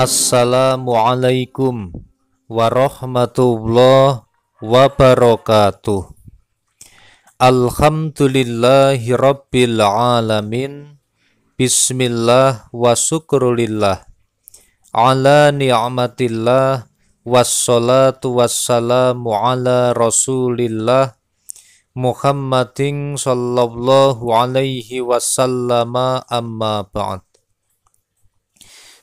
Assalamualaikum warahmatullahi wabarakatuh. Alhamdulillahi rabbil alamin. Bismillah wa syukurillah Ala ni'matillah wassalatu wassalamu ala rasulillah Muhammadin sallallahu alaihi wasallama amma ba'd.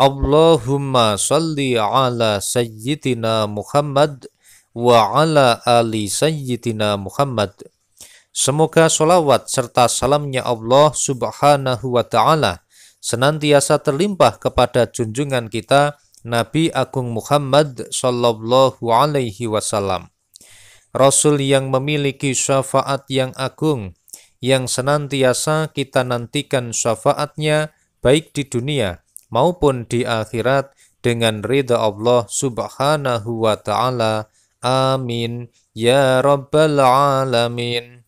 Allahumma salli ala sayyidina Muhammad wa ala ali sayyidina Muhammad. Semoga sholawat serta salamnya Allah subhanahu wa ta'ala senantiasa terlimpah kepada junjungan kita Nabi Agung Muhammad Sallallahu Alaihi Wasallam. Rasul yang memiliki syafaat yang agung, yang senantiasa kita nantikan syafaatnya baik di dunia maupun di akhirat dengan ridha Allah subhanahu wa ta'ala. Amin. Ya Rabbal Alamin.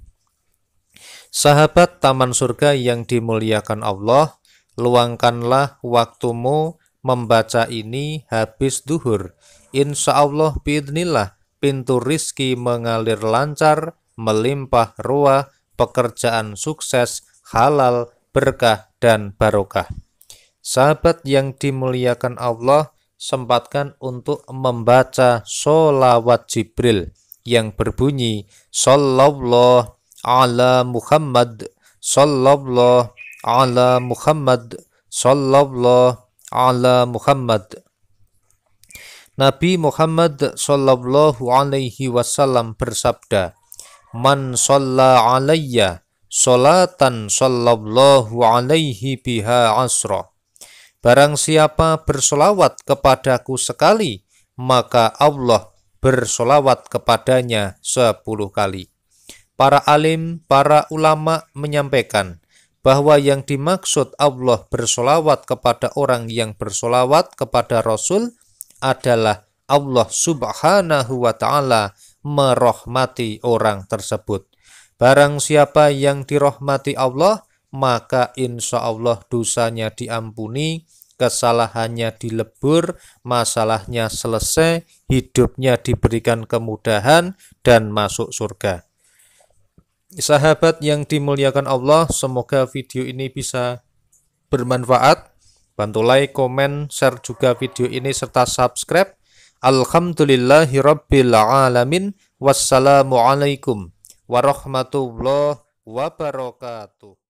Sahabat Taman Surga yang dimuliakan Allah, luangkanlah waktumu membaca ini habis duhur. Insya Allah bidnillah pintu rizki mengalir lancar, melimpah ruah, pekerjaan sukses, halal, berkah, dan barokah. Sahabat yang dimuliakan Allah, sempatkan untuk membaca sholawat Jibril yang berbunyi Sallallahu ala Muhammad Sallallahu ala Muhammad Sallallahu ala Muhammad Nabi Muhammad Sallallahu alaihi wasallam bersabda Man salla alaiya Salatan sallallahu alaihi biha asrah Barang siapa bersolawat kepadaku sekali, maka Allah bersolawat kepadanya sepuluh kali. Para alim, para ulama menyampaikan bahwa yang dimaksud Allah bersolawat kepada orang yang bersolawat kepada Rasul adalah Allah subhanahu wa ta'ala merahmati orang tersebut. Barang siapa yang dirahmati Allah, maka insya Allah dosanya diampuni, kesalahannya dilebur, masalahnya selesai, hidupnya diberikan kemudahan, dan masuk surga. Sahabat yang dimuliakan Allah, semoga video ini bisa bermanfaat. Bantu like, komen, share juga video ini, serta subscribe. Alhamdulillahirrabbilalamin. Wassalamualaikum warahmatullahi wabarakatuh.